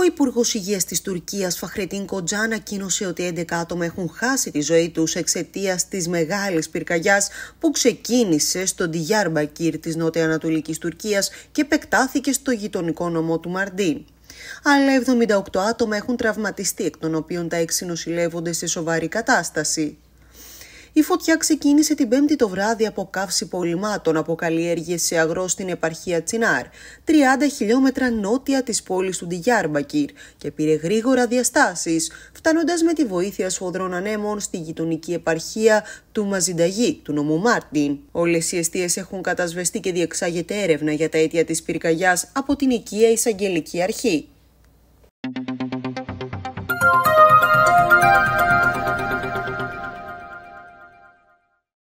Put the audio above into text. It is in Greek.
Ο Υπουργός Υγείας της Τουρκίας, Φαχρετίν Κοντζά, ανακοίνωσε ότι 11 άτομα έχουν χάσει τη ζωή τους εξαιτίας της μεγάλης πυρκαγιάς που ξεκίνησε στον Ντιγιάρμπακυρ τη νοτιοανατολική Τουρκίας και επεκτάθηκε στο γειτονικό νομό του Μαρντίν. Άλλα 78 άτομα έχουν τραυματιστεί, εκ των οποίων τα 6 νοσηλεύονται σε σοβαρή κατάσταση. Η φωτιά ξεκίνησε την Πέμπτη το βράδυ από καύση πολυμάτων από καλλιέργειες σε αγρό στην επαρχία Τσινάρ, 30 χιλιόμετρα νότια της πόλης του Ντιγιάρμπακυρ, και πήρε γρήγορα διαστάσεις, φτάνοντας με τη βοήθεια σφοδρών ανέμων στη γειτονική επαρχία του Μαζινταγή, του νομού Μάρτιν. Όλες οι αιστείες έχουν κατασβεστεί και διεξάγεται έρευνα για τα αίτια της πυρκαγιάς από την οικία εισαγγελική αρχή.